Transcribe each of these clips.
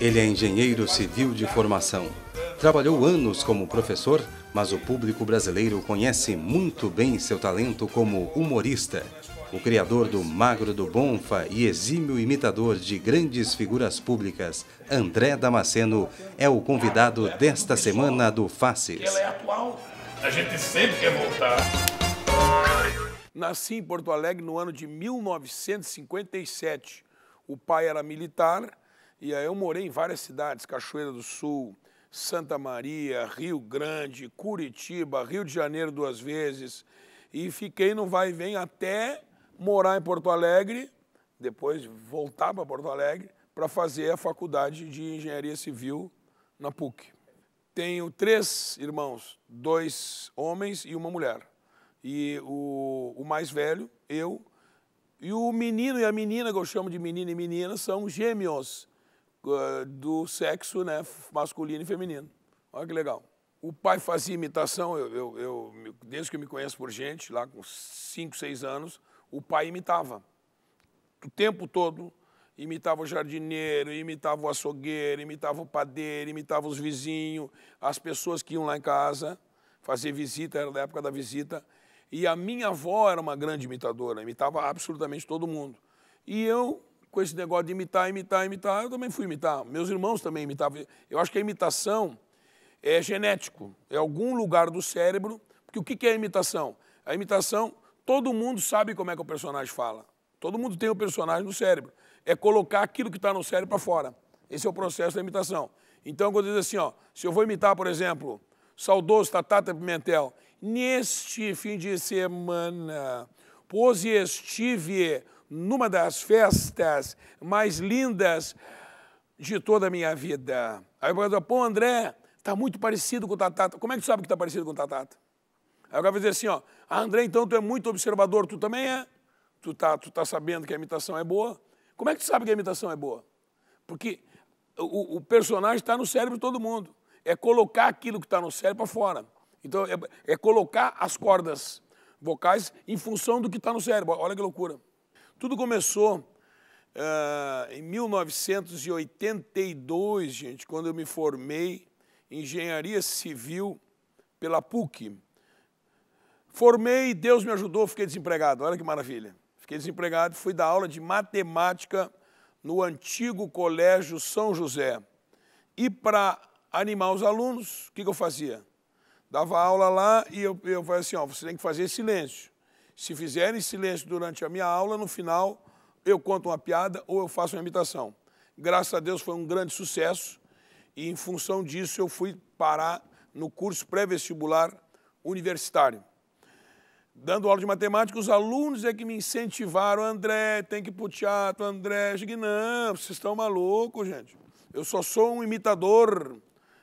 Ele é engenheiro civil de formação. Trabalhou anos como professor, mas o público brasileiro conhece muito bem seu talento como humorista. O criador do Magro do Bonfa e exímio imitador de grandes figuras públicas, André Damasceno, é o convidado desta semana do Faces. Ela é atual, a gente sempre quer voltar. Nasci em Porto Alegre no ano de 1957. O pai era militar e aí eu morei em várias cidades, Cachoeira do Sul, Santa Maria, Rio Grande, Curitiba, Rio de Janeiro duas vezes. E fiquei no vai e vem até morar em Porto Alegre, depois voltar para Porto Alegre para fazer a faculdade de engenharia civil na PUC. Tenho três irmãos, dois homens e uma mulher. E o, o mais velho, eu, e o menino e a menina, que eu chamo de menino e menina, são gêmeos do sexo né, masculino e feminino. Olha que legal. O pai fazia imitação, eu, eu, eu, desde que eu me conheço por gente, lá com 5, 6 anos, o pai imitava. O tempo todo, imitava o jardineiro, imitava o açougueiro, imitava o padeiro, imitava os vizinhos, as pessoas que iam lá em casa fazer visita, era da época da visita. E a minha avó era uma grande imitadora, imitava absolutamente todo mundo. E eu com esse negócio de imitar, imitar, imitar, eu também fui imitar. Meus irmãos também imitavam. Eu acho que a imitação é genético, é algum lugar do cérebro. Porque o que é a imitação? A imitação, todo mundo sabe como é que o personagem fala. Todo mundo tem o personagem no cérebro. É colocar aquilo que está no cérebro para fora. Esse é o processo da imitação. Então, quando diz assim, ó, se eu vou imitar, por exemplo, saudoso Tatata Pimentel, neste fim de semana, pois estive numa das festas mais lindas de toda a minha vida. Aí o falou, pô, André, tá muito parecido com o Tatata. Como é que tu sabe que tá parecido com o Tatata? Aí o cara vai dizer assim, ó, ah, André, então tu é muito observador, tu também é? Tu tá, tu tá sabendo que a imitação é boa? Como é que tu sabe que a imitação é boa? Porque o, o personagem está no cérebro de todo mundo. É colocar aquilo que está no cérebro para fora. Então, é, é colocar as cordas vocais em função do que está no cérebro. Olha que loucura. Tudo começou uh, em 1982, gente, quando eu me formei em engenharia civil pela PUC. Formei, Deus me ajudou, fiquei desempregado. Olha que maravilha. Fiquei desempregado, fui dar aula de matemática no antigo Colégio São José. E para animar os alunos, o que, que, eu fazia? Dava aula lá e eu, eu falei assim, ó, você tem que fazer silêncio. Se fizerem silêncio durante a minha aula, no final eu conto uma piada ou eu faço uma imitação. Graças a Deus foi um grande sucesso e, em função disso, eu fui parar no curso pré-vestibular universitário. Dando aula de matemática, os alunos é que me incentivaram. André, tem que ir pro teatro, André. Eu digo, não, vocês estão malucos, gente. Eu só sou um imitador,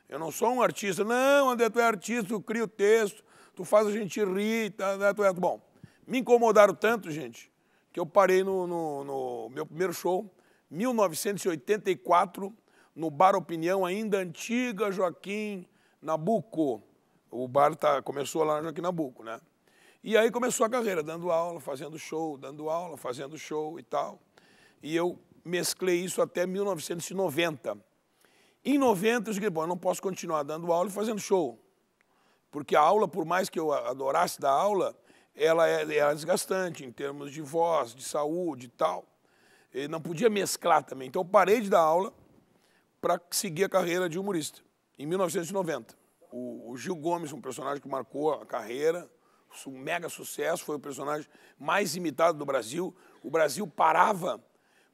eu não sou um artista. Não, André, tu é artista, tu cria o texto, tu faz a gente rir, tá, né, tu é... Tá bom, me incomodaram tanto, gente, que eu parei no, no, no meu primeiro show, 1984, no Bar Opinião, ainda antiga Joaquim Nabuco. O bar tá, começou lá na Joaquim Nabuco, né? E aí começou a carreira, dando aula, fazendo show, dando aula, fazendo show e tal. E eu mesclei isso até 1990. Em 90 eu disse, bom, eu não posso continuar dando aula e fazendo show. Porque a aula, por mais que eu adorasse dar aula, ela é, é desgastante em termos de voz, de saúde e tal. Ele não podia mesclar também. Então eu parei de dar aula para seguir a carreira de humorista, em 1990. O, o Gil Gomes, um personagem que marcou a carreira, um mega sucesso, foi o personagem mais imitado do Brasil. O Brasil parava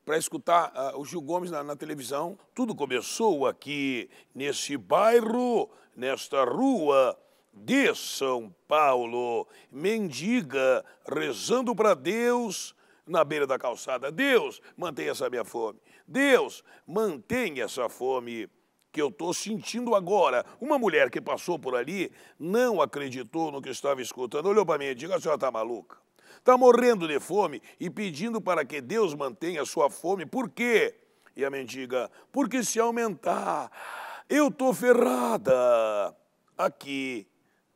para escutar uh, o Gil Gomes na, na, televisão. Tudo começou aqui, nesse bairro, nesta rua, de São Paulo, mendiga, rezando para Deus na beira da calçada. Deus, mantenha essa minha fome. Deus, mantenha essa fome que eu estou sentindo agora. Uma mulher que passou por ali não acreditou no que estava escutando, olhou para mim e disse: a senhora está maluca. Está morrendo de fome e pedindo para que Deus mantenha a sua fome. Por quê? E a mendiga, porque se aumentar, eu estou ferrada. Aqui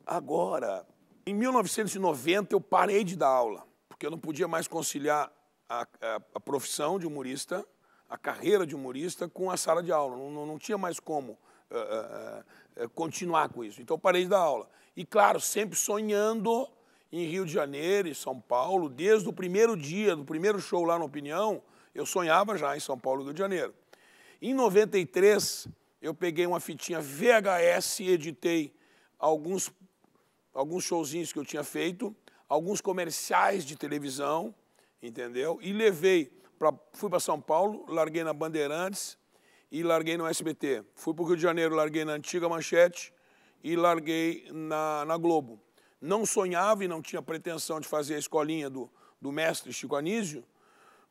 Agora, em 1990 eu parei de dar aula, porque eu não podia mais conciliar a, a, a profissão de humorista, a carreira de humorista, com a sala de aula. Não, não tinha mais como uh, uh, uh, continuar com isso. Então eu parei de dar aula. E claro, sempre sonhando em Rio de Janeiro e São Paulo, desde o primeiro dia, do primeiro show lá na Opinião, eu sonhava já em São Paulo e Rio de Janeiro. Em 93, eu peguei uma fitinha VHS e editei alguns alguns showzinhos que eu tinha feito, alguns comerciais de televisão, entendeu? E levei, pra, fui para São Paulo, larguei na Bandeirantes e larguei no SBT. Fui para o Rio de Janeiro, larguei na antiga Manchete e larguei na, na Globo. Não sonhava e não tinha pretensão de fazer a escolinha do, do mestre Chico Anísio,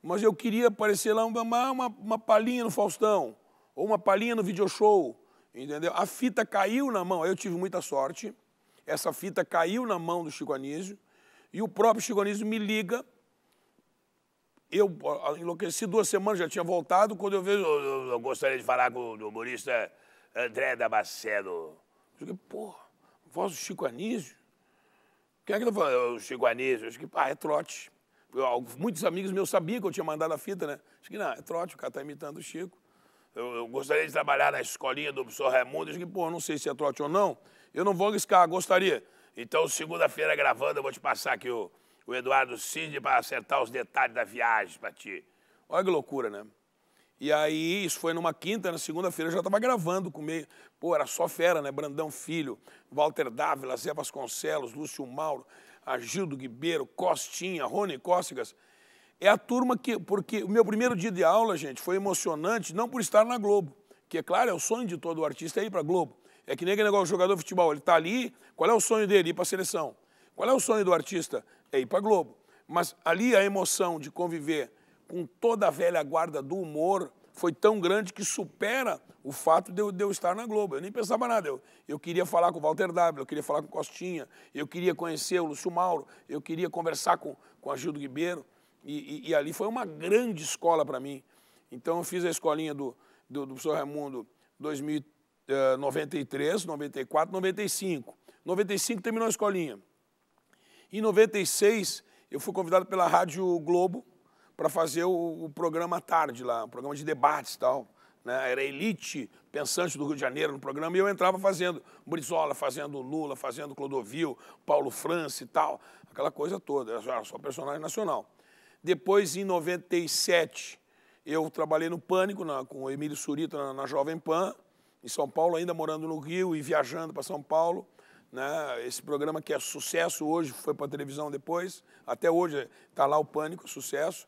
mas eu queria aparecer lá uma, uma, uma palhinha no Faustão, ou uma palhinha no videoshow, entendeu? A fita caiu na mão, aí eu tive muita sorte, essa fita caiu na mão do Chico Anísio e o próprio Chico Anísio me liga. Eu enlouqueci duas semanas, já tinha voltado. Quando eu vejo, eu, eu gostaria de falar com o humorista André Damasceno. Eu falei, pô, voz do Chico Anísio? Quem é que tá falando? O Chico Anísio. Eu falei, pá, é trote. Eu, muitos amigos meus sabiam que eu tinha mandado a fita, né? Eu falei, não, é trote, o cara tá imitando o Chico. Eu, eu, gostaria de trabalhar na escolinha do professor Raimundo. Eu falei, pô, não sei se é trote ou não, eu não vou arriscar, gostaria. Então, segunda-feira gravando, eu vou te passar aqui o, o Eduardo Cid para acertar os detalhes da viagem para ti. Olha que loucura, né? E aí, isso foi numa quinta, na segunda-feira eu já estava gravando com meio. Pô, era só fera, né? Brandão Filho, Walter Dávila, Zé Vasconcelos, Lúcio Mauro, Agildo Guibero, Costinha, Rony Cócegas. É a turma que. Porque o meu primeiro dia de aula, gente, foi emocionante, não por estar na Globo, que, é claro, é o sonho de todo artista é ir para a Globo. É que nem aquele negócio o jogador de futebol. Ele está ali, qual é o sonho dele? Ir para a seleção. Qual é o sonho do artista? É ir para a Globo. Mas ali a emoção de conviver com toda a velha guarda do humor foi tão grande que supera o fato de eu, de eu estar na Globo. Eu nem pensava nada. Eu, eu queria falar com o Walter W, eu queria falar com Costinha, eu queria conhecer o Lúcio Mauro, eu queria conversar com, com a Gildo Ribeiro. E, e, e ali foi uma grande escola para mim. Então eu fiz a escolinha do, do, do professor Raimundo 2003. 93, 94, 95. 95 terminou a escolinha. Em 96, eu fui convidado pela Rádio Globo para fazer o, o programa à tarde lá, um programa de debates e tal. Né? Era elite pensante do Rio de Janeiro no programa e eu entrava fazendo Brizola, fazendo Lula, fazendo Clodovil, Paulo França e tal, aquela coisa toda. era só personagem nacional. Depois, em 97, eu trabalhei no Pânico na, com o Emílio Surita na, na Jovem Pan em São Paulo, ainda morando no Rio e viajando para São Paulo. Né? Esse programa que é sucesso hoje, foi para a televisão depois, até hoje está lá o Pânico, sucesso.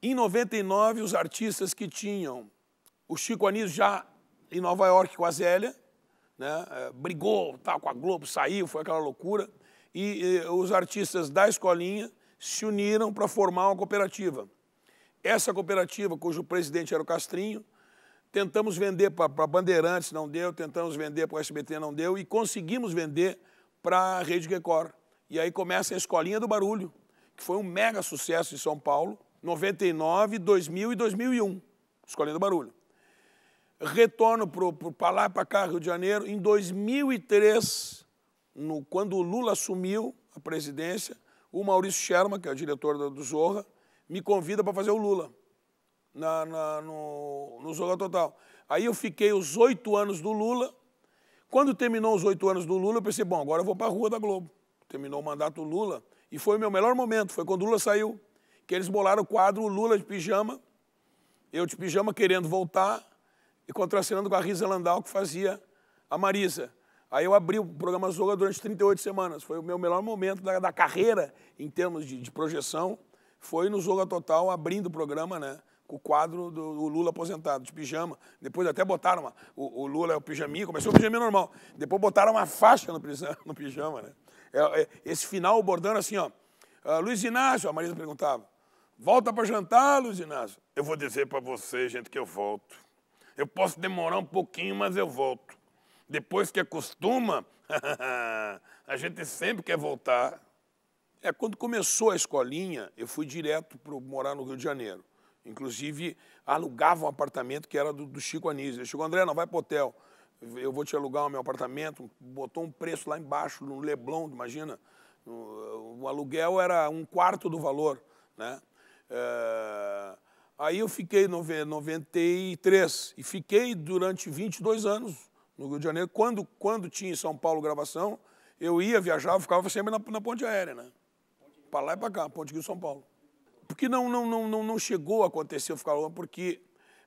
Em 99, os artistas que tinham o Chico Anísio já em Nova York com a Zélia, né? É, brigou tá, com a Globo, saiu, foi aquela loucura. E, e os artistas da escolinha se uniram para formar uma cooperativa. Essa cooperativa, cujo presidente era o Castrinho, Tentamos vender para Bandeirantes, não deu. Tentamos vender para o SBT, não deu. E conseguimos vender para a Rede Record. E aí começa a Escolinha do Barulho, que foi um mega sucesso em São Paulo, 99, 2000 e 2001. Escolinha do Barulho. Retorno para lá e para cá, Rio de Janeiro. Em 2003, no, quando o Lula assumiu a presidência, o Maurício Sherman, que é o diretor do Zorra, me convida para fazer o Lula na, na, no, no Zorra Total. Aí eu fiquei os oito anos do Lula. Quando terminou os oito anos do Lula, eu pensei, bom, agora eu vou para a rua da Globo. Terminou o mandato Lula. E foi o meu melhor momento, foi quando o Lula saiu. Que eles bolaram o quadro Lula de pijama, eu de pijama querendo voltar e contracenando com a Risa Landau, que fazia a Marisa. Aí eu abri o programa Zoga durante 38 semanas. Foi o meu melhor momento da, da carreira em termos de, de projeção. Foi no Zoga Total, abrindo o programa, né? o quadro do Lula aposentado, de pijama. Depois até botaram uma, o, o, Lula é o pijaminha, começou o pijaminha normal. Depois botaram uma faixa no, no pijama, né? É, é, esse final bordando assim, ó. Uh, Luiz Inácio, a Marisa perguntava. Volta para jantar, Luiz Inácio. Eu vou dizer para você, gente, que eu volto. Eu posso demorar um pouquinho, mas eu volto. Depois que acostuma, a gente sempre quer voltar. É, quando começou a escolinha, eu fui direto para morar no Rio de Janeiro. Inclusive, alugava um apartamento que era do, do Chico Anísio. Ele chegou, André, não vai o hotel. Eu vou te alugar o meu apartamento. Botou um preço lá embaixo, no Leblon, imagina. O, o aluguel era um quarto do valor, né? É... Aí eu fiquei em 93 e fiquei durante 22 anos no Rio de Janeiro. Quando, quando tinha em São Paulo gravação, eu ia, viajava, ficava sempre na, na ponte aérea, né? Para lá e para cá, Ponte Rio São Paulo porque não, não, não, não, não chegou a acontecer eu ficar longe, porque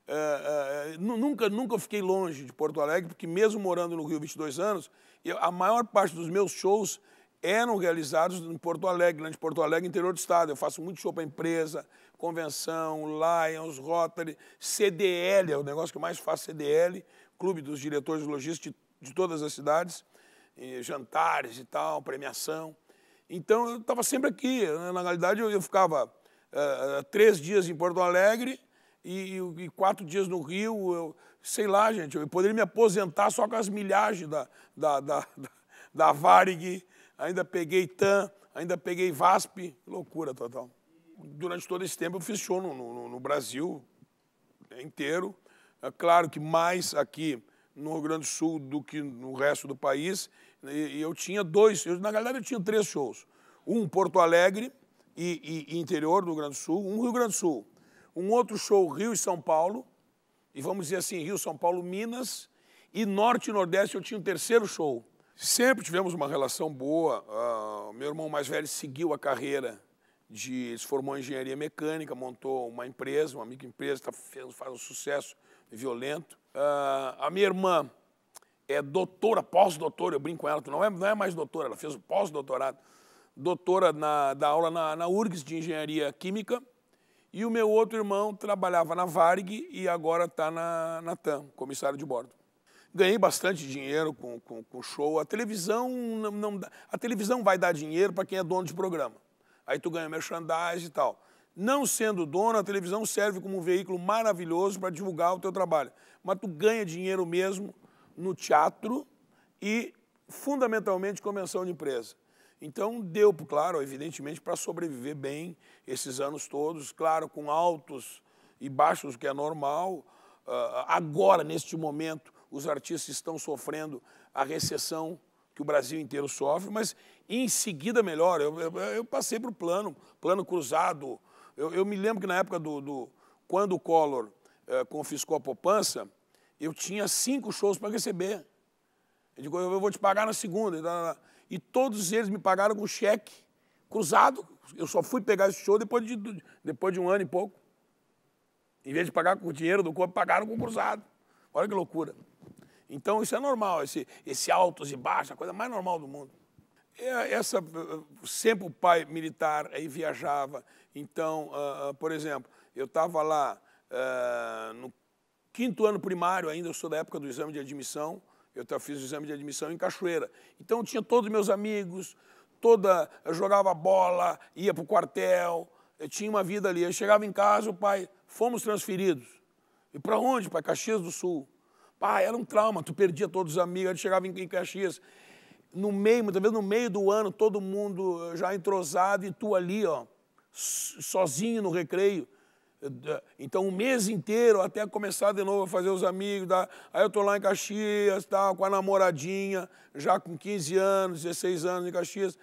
uh, uh, nunca, nunca fiquei longe de Porto Alegre, porque mesmo morando no Rio 22 anos, eu, a maior parte dos meus shows eram realizados em Porto Alegre, grande né, Porto Alegre, interior do estado. Eu faço muito show para empresa, convenção, Lions, Rotary, CDL, é o negócio que eu mais faço, CDL, Clube dos Diretores Logísticos de, de todas as cidades, e jantares e tal, premiação. Então eu estava sempre aqui. Né, na realidade eu, eu ficava eh, eh, três dias em Porto Alegre e, e, quatro dias no Rio. Eu, sei lá, gente, eu poderia me aposentar só com as milhagens da, da, da, da Varig. Ainda peguei TAM, ainda peguei VASP. Loucura total. Durante todo esse tempo eu fiz show no, no, no Brasil inteiro. É claro que mais aqui no Rio Grande do Sul do que no resto do país. E, eu tinha dois, eu, na galera eu tinha três shows. Um Porto Alegre, e, e, interior do Rio Grande do Sul, um Rio Grande do Sul, um outro show Rio e São Paulo, e vamos dizer assim, Rio, São Paulo, Minas, e Norte e Nordeste eu tinha um terceiro show. Sempre tivemos uma relação boa, uh, meu irmão mais velho seguiu a carreira de, se formou em engenharia mecânica, montou uma empresa, uma microempresa, está faz um sucesso violento. Uh, a minha irmã é doutora, pós-doutora, eu brinco com ela, não é, não é mais doutora, ela fez o pós-doutorado doutora na, da aula na, na URGS de Engenharia Química, e o meu outro irmão trabalhava na Varg e agora está na, na TAM, comissário de bordo. Ganhei bastante dinheiro com, com, com show. A televisão não, não, a televisão vai dar dinheiro para quem é dono de programa. Aí tu ganha merchandise e tal. Não sendo dono, a televisão serve como um veículo maravilhoso para divulgar o teu trabalho. Mas tu ganha dinheiro mesmo no teatro e fundamentalmente com menção de empresa. Então deu, claro, evidentemente, para sobreviver bem esses anos todos, claro, com altos e baixos, que é normal. Ah, agora, neste momento, os artistas estão sofrendo a recessão que o Brasil inteiro sofre, mas em seguida melhor. Eu, eu, eu passei para o plano, plano cruzado. Eu, eu, me lembro que na época do, do quando o Collor eh, confiscou a poupança, eu tinha cinco shows para receber. Eu disse, eu vou te pagar na segunda e todos eles me pagaram com cheque cruzado. Eu só fui pegar esse show depois de, depois de um ano e pouco. Em vez de pagar com o dinheiro do corpo, pagaram com cruzado. Olha que loucura. Então isso é normal, esse, esse altos e baixos, a coisa mais normal do mundo. É, essa, sempre o pai militar aí viajava. Então, uh, por exemplo, eu estava lá uh, no quinto ano primário ainda, eu sou da época do exame de admissão, eu até fiz o exame de admissão em Cachoeira. Então tinha todos meus amigos, toda eu jogava bola, ia para o quartel, eu tinha uma vida ali. Eu chegava em casa, o pai, fomos transferidos. E para onde? Para Caxias do Sul. Pai, era um trauma, tu perdia todos os amigos, a gente chegava em Caxias. No meio, muitas vezes no meio do ano, todo mundo já entrosado e tu ali, ó, sozinho no recreio. Então, um mês inteiro até começar de novo a fazer os amigos. Tá? Aí eu estou lá em Caxias, tá? com a namoradinha, já com 15 anos, 16 anos em Caxias,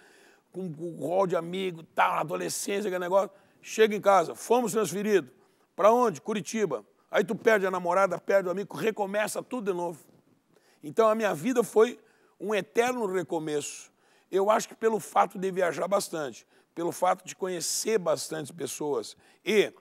com, o rol de amigo, tal, tá, adolescência, aquele negócio. Chega em casa, fomos transferidos. Para onde? Curitiba. Aí tu perde a namorada, perde o amigo, recomeça tudo de novo. Então, a minha vida foi um eterno recomeço. Eu acho que pelo fato de viajar bastante, pelo fato de conhecer bastante pessoas e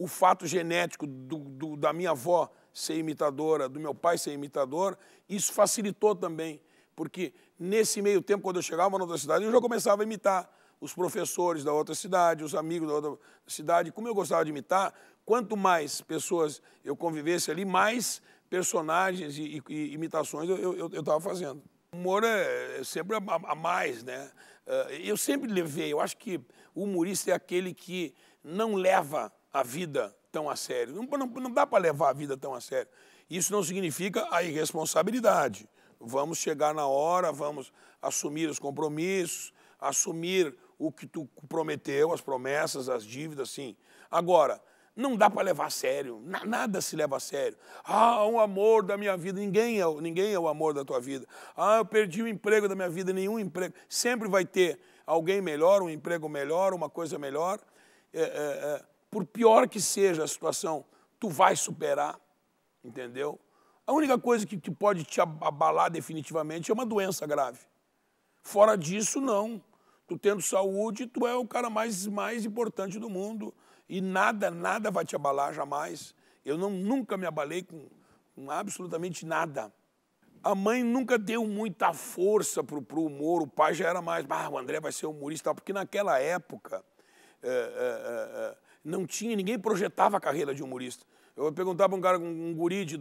o fato genético do, do, da minha avó ser imitadora, do meu pai ser imitador, isso facilitou também, porque nesse meio tempo, quando eu chegava na outra cidade, eu já começava a imitar os professores da outra cidade, os amigos da outra cidade. Como eu gostava de imitar, quanto mais pessoas eu convivesse ali, mais personagens e, e, e imitações eu estava fazendo. O humor é, é sempre a, a mais, né? Eh, eu sempre levei, eu acho que o humorista é aquele que não leva a vida tão a sério. Não, não, não dá para levar a vida tão a sério. Isso não significa a irresponsabilidade. Vamos chegar na hora, vamos assumir os compromissos, assumir o que tu prometeu, as promessas, as dívidas, sim. Agora, não dá para levar a sério, nada se leva a sério. Ah, o amor da minha vida, ninguém é, ninguém é o amor da tua vida. Ah, eu perdi o emprego da minha vida, nenhum emprego. Sempre vai ter alguém melhor, um emprego melhor, uma coisa melhor. É, é, é por pior que seja a situação, tu vai superar, entendeu? A única coisa que, que pode te abalar definitivamente é uma doença grave. Fora disso, não. Tu tendo saúde, tu é o cara mais, mais importante do mundo e nada, nada vai te abalar jamais. Eu não, nunca me abalei com, com absolutamente nada. A mãe nunca deu muita força para o humor, o pai já era mais, ah, o André vai ser humorista, porque naquela época é, é, não tinha, ninguém projetava a carreira de humorista. Eu perguntava um cara, um guri de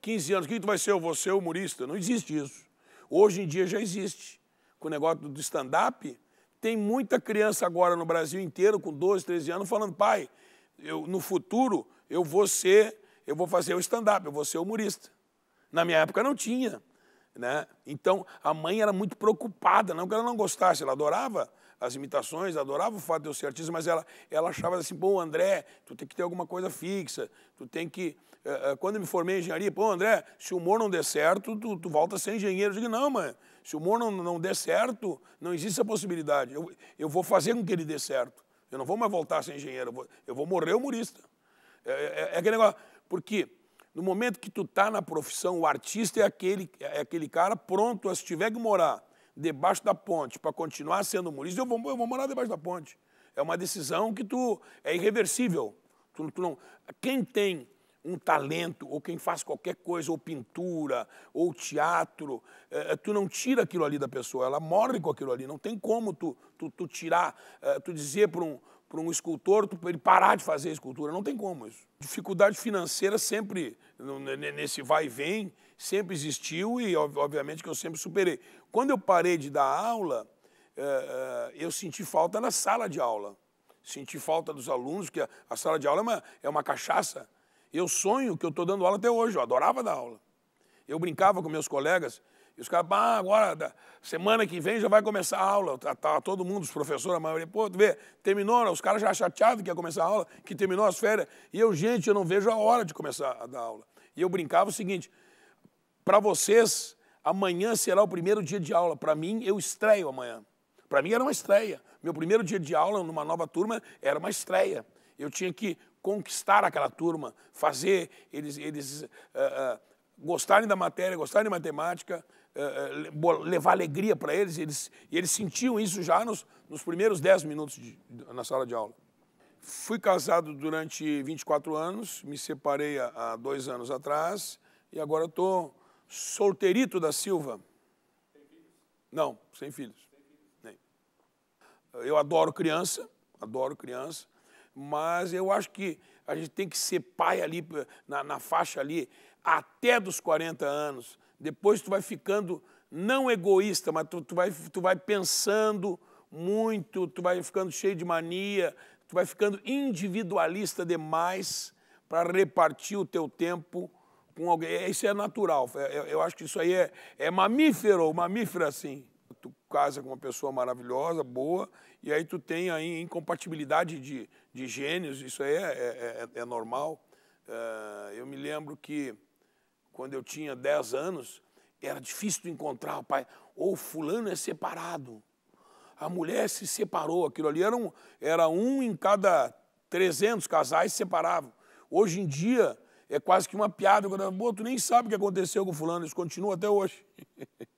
15 anos, o que tu vai ser? Eu vou ser humorista. Não existe isso. Hoje em dia já existe. Com o negócio do stand-up, tem muita criança agora no Brasil inteiro, com 12, 13 anos, falando, pai, eu, no futuro eu vou ser, eu vou fazer o stand-up, eu vou ser humorista. Na minha época não tinha. Né? Então a mãe era muito preocupada, não que ela não gostasse, ela adorava as imitações, adorava o fato de eu ser artista, mas ela, ela achava assim, pô, André, tu tem que ter alguma coisa fixa, tu tem que... Uh, uh, quando eu me formei em engenharia, pô, André, se o humor não der certo, tu, tu volta a ser engenheiro. Eu digo, não, mano, se o humor não, não der certo, não existe essa possibilidade. Eu, eu vou fazer com que ele dê certo. Eu não vou mais voltar a ser engenheiro, eu vou, eu vou morrer humorista. É, é, é, é aquele negócio, porque... No momento que tu tá na profissão, o artista é aquele, é aquele cara pronto, se tiver que morar debaixo da ponte para continuar sendo humorista, eu vou, eu vou morar debaixo da ponte. É uma decisão que tu é irreversível. Tu, tu não, quem tem um talento, ou quem faz qualquer coisa, ou pintura, ou teatro, é, é tu não tira aquilo ali da pessoa, ela morre com aquilo ali. Não tem como tu, tu, tu tirar, é, tu dizer para um, para um escultor tu, ele parar de fazer escultura. Não tem como isso. Dificuldade financeira sempre nesse vai e vem sempre existiu e, obviamente, que eu sempre superei. Quando eu parei de dar aula, eh, eh, eu senti falta na sala de aula. Senti falta dos alunos, porque a sala de aula é uma, é uma cachaça. Eu sonho que eu estou dando aula até hoje, eu adorava dar aula. Eu brincava com meus colegas, e os caras, ah, agora, semana que vem já vai começar a aula. Estava tá, tá todo mundo, os professores, a maioria, pô, tu vê, terminou, né? os caras já chateados que ia começar a aula, que terminou as férias. E eu, gente, eu não vejo a hora de começar a dar aula. E eu brincava o seguinte, para vocês, amanhã será o primeiro dia de aula. Para mim, eu estreio amanhã. Para mim era uma estreia. Meu primeiro dia de aula numa nova turma era uma estreia. Eu tinha que conquistar aquela turma, fazer eles, eles uh, uh, gostarem da matéria, gostarem de matemática, uh, levar alegria para eles. eles. E eles sentiam isso já nos, nos primeiros 10 minutos de, na sala de aula. Fui casado durante 24 anos, me separei há, há dois anos atrás e agora estou Solterito da Silva. Não, sem filhos. filhos. Eu adoro criança, adoro criança, mas eu acho que a gente tem que ser pai ali, na, na faixa ali, até dos 40 anos. Depois tu vai ficando, não egoísta, mas tu, tu, vai, tu vai pensando muito, tu vai ficando cheio de mania, tu vai ficando individualista demais para repartir o teu tempo com alguém. É, isso é natural. É, eu acho que isso aí é, é mamífero, mamífero assim. Tu casa com uma pessoa maravilhosa, boa, e aí tu tem aí incompatibilidade de, de gênios, isso aí é, é, é, é normal. eu me lembro que quando eu tinha 10 anos, era difícil de encontrar, rapaz, ou fulano é separado. A mulher se separou, aquilo ali era um, era um em cada 300 casais se separavam. Hoje em dia, é quase que uma piada. Pô, tu nem sabe o que aconteceu com o fulano, isso continua até hoje.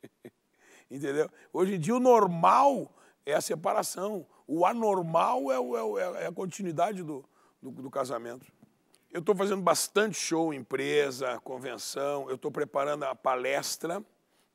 Entendeu? Hoje em dia o normal é a separação. O anormal é, é, é, é a continuidade do, do, do casamento. Eu estou fazendo bastante show, empresa, convenção, eu estou preparando a palestra,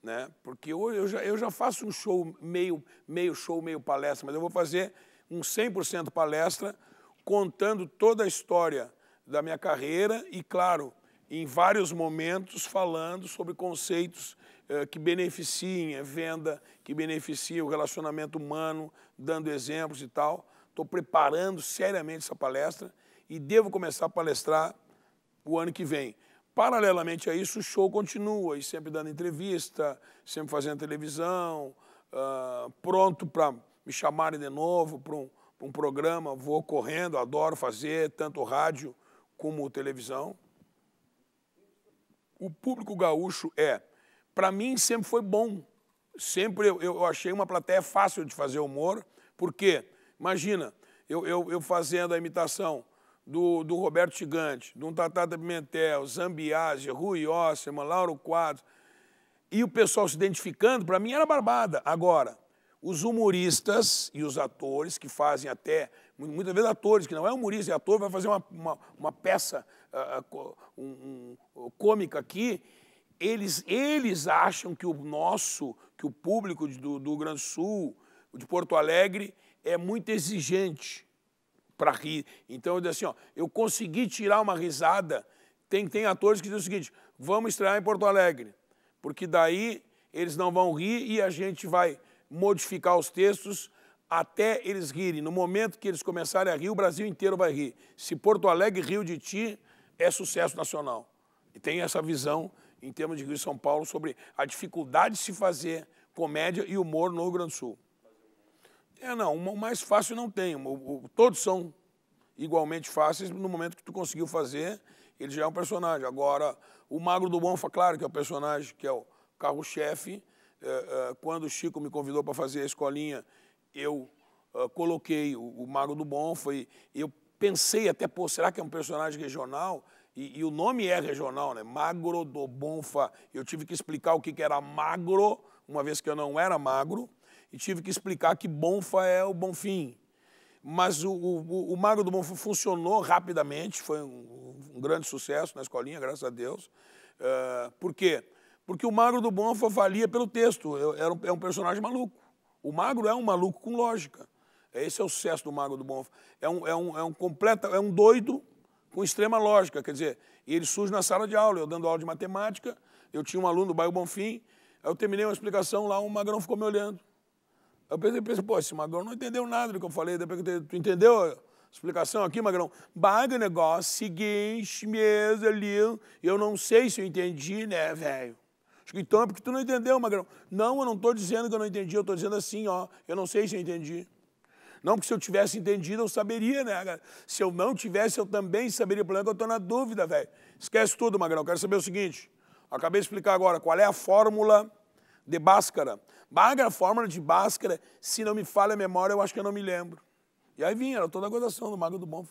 né? Porque hoje eu já, eu já faço um show meio, meio show, meio palestra, mas eu vou fazer um 100% palestra contando toda a história da minha carreira e, claro, em vários momentos falando sobre conceitos eh, que beneficiem a venda, que beneficiem o relacionamento humano, dando exemplos e tal. Estou preparando seriamente essa palestra e devo começar a palestrar o ano que vem. Paralelamente a isso, o show continua, e sempre dando entrevista, sempre fazendo televisão, uh, pronto para me chamarem de novo para um, um, programa, vou correndo, adoro fazer, tanto rádio como televisão. O público gaúcho é, para mim, sempre foi bom. Sempre eu, eu achei uma plateia fácil de fazer humor, porque, imagina, eu, eu, eu fazendo a imitação do, do Roberto Gigante, do Tatata Pimentel, Zambiase, Rui Ossema, Lauro Quadros, e o pessoal se identificando, para mim era barbada. Agora, os humoristas e os atores que fazem até Muitas vezes atores, que não é humorista, é ator, vai fazer uma, uma, uma peça uh, um, um, cômica aqui. Eles, eles acham que o nosso, que o público do, do Grande Sul, de Porto Alegre, é muito exigente para rir. Então eu digo assim, ó, eu consegui tirar uma risada. Tem, tem atores que dizem o seguinte, vamos estrear em Porto Alegre, porque daí eles não vão rir e a gente vai modificar os textos até eles rirem. No momento que eles começarem a rir, o Brasil inteiro vai rir. Se Porto Alegre riu de ti, é sucesso nacional. E tem essa visão em termos de Rio e São Paulo sobre a dificuldade de se fazer comédia e humor no Rio Grande do Sul. É, não, o mais fácil não tem. todos são igualmente fáceis no momento que tu conseguiu fazer, ele já é um personagem. Agora, o Magro do Bonfa, claro que é o personagem que é o carro-chefe. É, é, quando o Chico me convidou para fazer a escolinha, eu uh, coloquei o, o, Mago do Bom, foi, eu pensei até, pô, será que é um personagem regional? E, e, o nome é regional, né? Magro do Bonfa. Eu tive que explicar o que, que era magro, uma vez que eu não era magro, e tive que explicar que Bonfa é o Bonfim. Mas o, o, o Magro do Bonfa funcionou rapidamente, foi um, um, grande sucesso na escolinha, graças a Deus. Uh, por quê? Porque o Magro do Bonfa valia pelo texto, eu, era um, é um personagem maluco. O magro é um maluco com lógica. Esse é o sucesso do magro do Bonfim. É um, é um, é um completo é um doido com extrema lógica. Quer dizer, e ele surge na sala de aula. Eu dando aula de matemática, eu tinha um aluno do bairro Bonfim, aí eu terminei uma explicação lá, um magrão ficou me olhando. Eu pensei, pensei, pô, esse magrão não entendeu nada do que eu falei. Depois que tu entendeu a explicação aqui, magrão? Baga é negócio, seguinte, mesa ali. Eu não sei se eu entendi, né, velho? Então é porque tu não entendeu, Magrão. Não, eu não estou dizendo que eu não entendi, eu estou dizendo assim, ó, eu não sei se eu entendi. Não, porque se eu tivesse entendido, eu saberia, né? Se eu não tivesse, eu também saberia. O problema é que eu estou na dúvida, velho. Esquece tudo, Magrão. quero saber o seguinte. Acabei de explicar agora qual é a fórmula de Bhaskara. Bhaskara, a fórmula de Bhaskara, se não me falha a memória, eu acho que eu não me lembro. E aí vinha, era toda a gozação do Mago do Bom,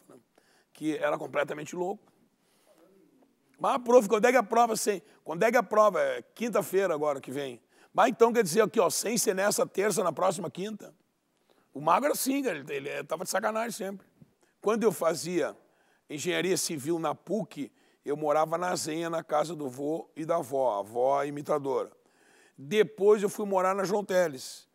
que era completamente louco. Mas, prova quando é que a prova, sem Quando é que a prova? É quinta-feira agora que vem. Mas então quer dizer aqui, ó, sem ser nessa terça, na próxima quinta. O mago era assim, cara, ele estava de sacanagem sempre. Quando eu fazia engenharia civil na PUC, eu morava na Zenha, na casa do vô e da avó, a avó imitadora. Depois eu fui morar na João Teles.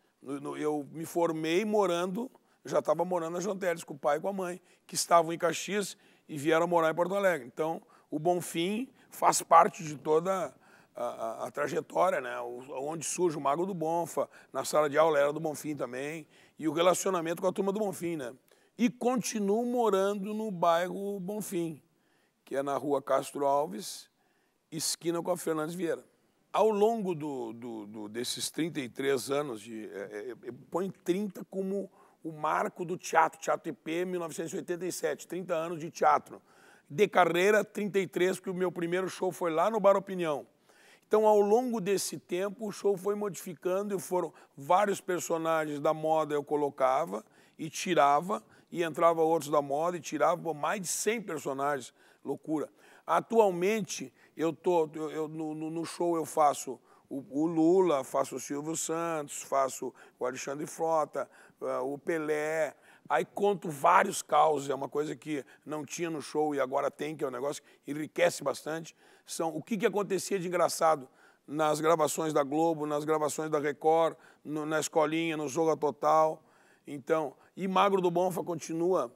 Eu me formei morando, já estava morando na João Teles com o pai e com a mãe, que estavam em Caxias e vieram morar em Porto Alegre. Então, o Bonfim faz parte de toda a, a, a trajetória, né? O, onde surge o Mago do Bonfa, na sala de aula era do Bonfim também, e o relacionamento com a turma do Bonfim, né? E continuo morando no bairro Bonfim, que é na rua Castro Alves, esquina com a Fernandes Vieira. Ao longo do, do, do desses 33 anos, de, é, é, é põe 30 como o marco do teatro, Teatro IP 1987, 30 anos de teatro de carreira, 33, que o meu primeiro show foi lá no Bar Opinião. Então, ao longo desse tempo, o show foi modificando e foram vários personagens da moda eu colocava e tirava, e entrava outros da moda e tirava mais de 100 personagens, loucura. Atualmente, eu tô, eu, eu no, no, show eu faço o, o, Lula, faço o Silvio Santos, faço o Alexandre Frota, ah, o Pelé, Aí conto vários causos, é uma coisa que não tinha no show e agora tem, que é um negócio que enriquece bastante. São o que, que acontecia de engraçado nas gravações da Globo, nas gravações da Record, no, na escolinha, no Jogo Total. Então, e Magro do Bonfa continua,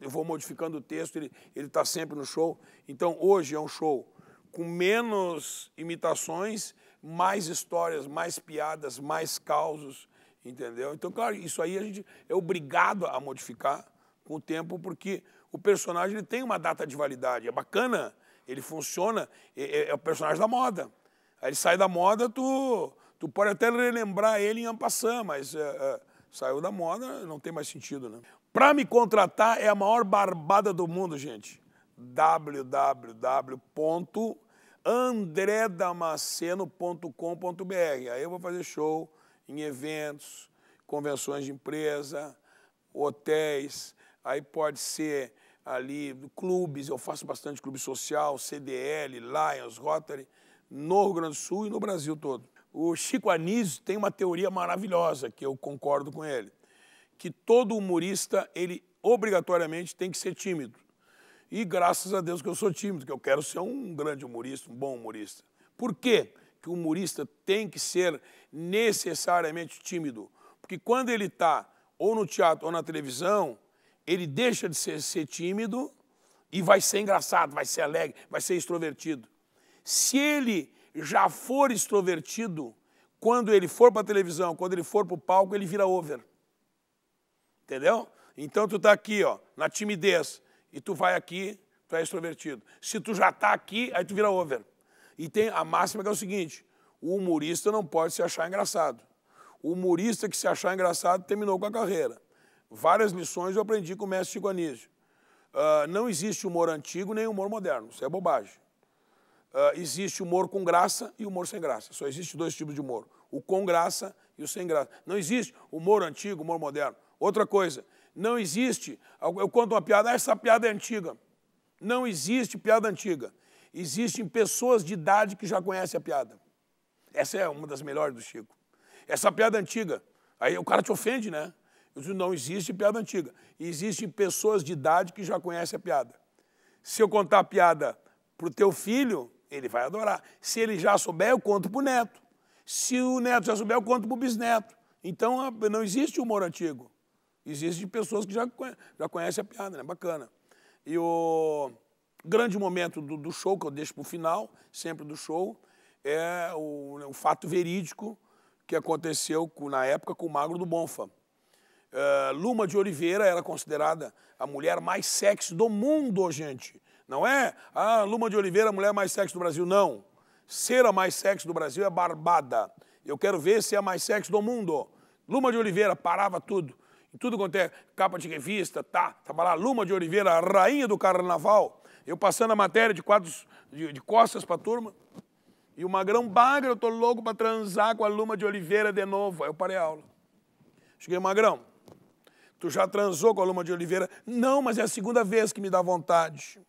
eu vou modificando o texto, ele está sempre no show. Então, hoje é um show com menos imitações, mais histórias, mais piadas, mais causos, Entendeu? Então, claro, isso aí a gente é obrigado a modificar com o tempo, porque o personagem ele tem uma data de validade. É bacana, ele funciona, é, é, é o personagem da moda. Aí ele sai da moda, tu, tu pode até relembrar ele em ampassã, mas é, é, saiu da moda, não tem mais sentido, né? Para me contratar é a maior barbada do mundo, gente. www.andredamaceno.com.br. Aí eu vou fazer show em eventos, convenções de empresa, hotéis, aí pode ser ali clubes, eu faço bastante clube social, CDL, Lions, Rotary, no Rio Grande do Sul e no Brasil todo. O Chico Anísio tem uma teoria maravilhosa que eu concordo com ele, que todo humorista ele obrigatoriamente tem que ser tímido. E graças a Deus que eu sou tímido, que eu quero ser um grande humorista, um bom humorista. Por quê? Que o humorista tem que ser necessariamente tímido. Porque quando ele está ou no teatro ou na televisão, ele deixa de ser, ser tímido e vai ser engraçado, vai ser alegre, vai ser extrovertido. Se ele já for extrovertido, quando ele for para a televisão, quando ele for para o palco, ele vira over. Entendeu? Então tu está aqui, ó, na timidez, e tu vai aqui, tu é extrovertido. Se tu já está aqui, aí tu vira over. E tem a máxima que é o seguinte: o humorista não pode se achar engraçado. O humorista que se achar engraçado terminou com a carreira. Várias lições eu aprendi com o mestre Chico Anísio. Uh, ah, não existe humor antigo nem humor moderno, isso é bobagem. Uh, existe humor com graça e humor sem graça. Só existe dois tipos de humor: o com graça e o sem graça. Não existe humor antigo, humor moderno. Outra coisa, não existe. Eu conto uma piada, ah, essa piada é antiga. Não existe piada antiga. Existem pessoas de idade que já conhecem a piada. Essa é uma das melhores do Chico. Essa piada antiga. Aí o cara te ofende, né? Eu digo, não existe piada antiga. Existem pessoas de idade que já conhecem a piada. Se eu contar a piada para o teu filho, ele vai adorar. Se ele já souber, eu conto para o neto. Se o neto já souber, eu conto para o bisneto. Então não existe humor antigo. Existem pessoas que já, já conhecem a piada, né? Bacana. E o grande momento do, do show, que eu deixo para o final, sempre do show, é o, né, o fato verídico que aconteceu com, na época com o Magro do Bonfa. Uh, Luma de Oliveira era considerada a mulher mais sexy do mundo, gente. Não é, ah, Luma de Oliveira, a mulher mais sexy do Brasil. Não. Ser a mais sexy do Brasil é barbada. Eu quero ver se é a mais sexy do mundo. Luma de Oliveira parava tudo. Em tudo quanto é capa de revista, tá? Tava lá Luma de Oliveira, rainha do carnaval. Eu passando a matéria de quadros de, de costas para a turma. E o magrão bagra, eu tô louco para transar com a Luma de Oliveira de novo. Aí eu parei a aula. Cheguei, magrão, tu já transou com a Luma de Oliveira? Não, mas é a segunda vez que me dá vontade.